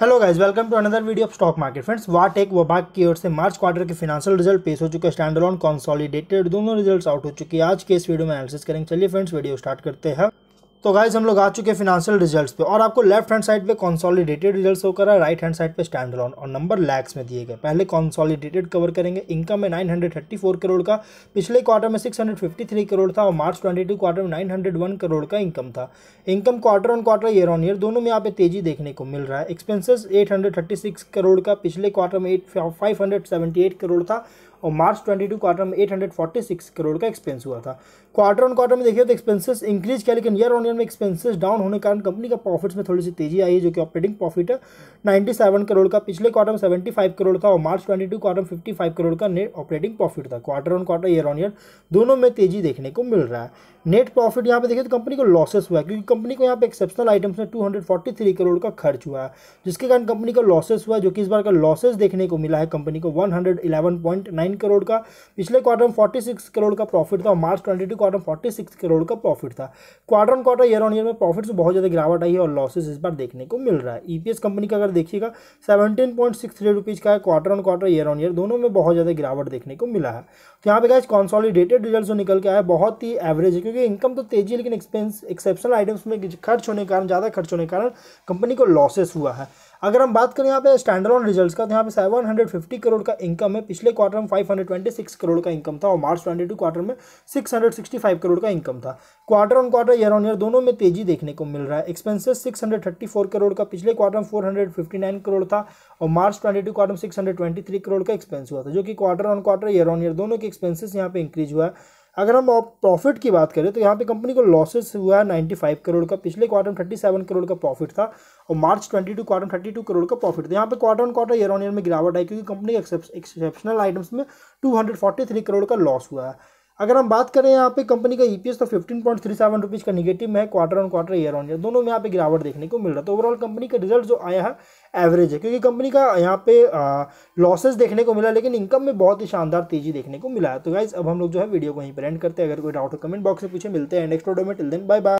hello guys welcome to another video of stock market friends VA एक वबाग की ओर से मार्च क्वार्टर के फिनाशियल रिजल्ट पेश हो चुके हैं स्टैंडर्ड कॉन्सॉलिडेटेड दोनों रिजल्ट्स आउट हो चुके हैं आज के इस वीडियो में एनालिसिस करेंगे चलिए फ्रेंड्स वीडियो स्टार्ट करते हैं तो गाइज हम लोग आ चुके हैं फिनेंशियल रिजल्ट्स पे और आपको लेफ्ट हैंड साइड पे कॉन्सॉलिडेटेड रिजल्ट्स होकर है राइट हैंड साइड पे स्टैंड लॉन और नंबर लैक्स में दिए गए पहले कॉन्सॉलिडेटेड कवर करेंगे इनकम है 934 करोड़ का पिछले क्वार्टर में 653 करोड़ था और मार्च 22 क्वार्टर में 901 करोड़ का इनकम था income quarter on quarter year on year दोनों में यहाँ पे तेजी देखने को मिल रहा है एक्सपेंसेस एट करोड़ का पिछले क्वार्टर में एट करोड़ था और मार्च 22 क्वार्टर में 846 करोड़ का एक्सपेंस हुआ था क्वार्टर ऑन क्वार्टर में देखिए तो एक्सपेंसेस इंक्रीज किया लेकिन ईयर ऑन ईयर में एक्सपेंसेस डाउन होने के कारण कंपनी का प्रॉफिट्स में थोड़ी सी तेजी आई है जो कि ऑपरेटिंग प्रॉफिट है 97 करोड़ का पिछले क्वार्टर में 75 करोड़ था और मार्च 22 क्वार्टर में 55 करोड़ का नेट ऑपरेटिंग प्रॉफिट था quarter on quarter year on year दोनों में तेजी देखने को मिल रहा है नेट प्रॉफिट यहाँ पे देखिए तो कंपनी को लॉसेस हुआ है क्योंकि कंपनी को यहाँ पे एक्सेप्शनल आइटम्स में 243 करोड़ का खर्च हुआ है जिसके कारण कंपनी का लॉसेस हुआ जो कि इस बार का लॉसेस देखने को मिला है कंपनी को वन नाइन करोड़ का पिछले क्वार्टर में फोर्टी सिक्स करोड़ का प्रॉफिट था और March twenty two quarter forty six crore का प्रॉफिट था quarter on quarter year on year में प्रॉफिट से बहुत ज़्यादा गिरावट आई है और लॉसेज इस बार देखने को मिल रहा है ईपीएस e कंपनी का अगर देखिएगा seventeen point six three rupees का है quarter on quarter year on year दोनों में बहुत ज़्यादा गिरावट देखने को मिला है तो यहाँ पे गाइज कॉन्सॉलिडेटेड रिजल्ट जो निकल के आया बहुत ही एवरेज है क्योंकि इनकम तो तेजी है लेकिन एक्सपेंस एक्सेप्शनल आइटम्स में खर्च होने के कारण ज़्यादा खर्च होने के कारण कंपनी को लॉसेस हुआ है अगर हम बात करें यहाँ पे स्टैंड ऑन रिजल्ट का तो यहाँ पे 750 करोड़ का इनकम है पिछले क्वार्टर में 526 करोड़ का इनकम था और मार्च 22 क्वार्टर में 665 करोड़ का इनकम था quarter on quarter year on year दोनों में तेजी देखने को मिल रहा है एक्सपेंसेस 634 करोड़ का पिछले क्वार्टर में 459 करोड़ था और मार्च ट्वेंटी क्वार्टर में 623 करोड़ का एक्सपेंस हुआ था जो कि quarter on quarter year on year दोनों के एक्सपेंसेस यहाँ पे इंक्रीज हुआ है अगर हम प्रॉफिट की बात करें तो यहाँ पे कंपनी को लॉसेस हुआ है नाइन्टी फाइव करोड़ का पिछले क्वार्टर में थर्टी सेवन करोड़ का प्रॉफिट था और March twenty two quarter thirty two crore का प्रॉफिट था यहाँ पे quarter on quarter year on year में गिरावट आई क्योंकि कंपनी एक्सेप्शनल आइटम्स में two hundred forty three crore का लॉस हुआ है अगर हम बात करें यहाँ पे कंपनी का ईपीएस तो fifteen point three seven rupees का निगेटिव है quarter on quarter year on year दोनों में यहाँ पे गिरावट देखने को मिल रहा है तो ओवरऑल कंपनी का रिजल्ट जो आया है एवरेज है क्योंकि कंपनी का यहाँ पे लॉसेस देखने को मिला लेकिन इनकम में बहुत ही शानदार तेजी देखने को मिला है तो गाइज अब हम लोग जो है वीडियो को यहीं पर एंड करते हैं अगर कोई डाउट हो कमेंट बॉक्स में पूछे मिलते हैं नेक्स्ट वीडियो में टिल देन बाय बाय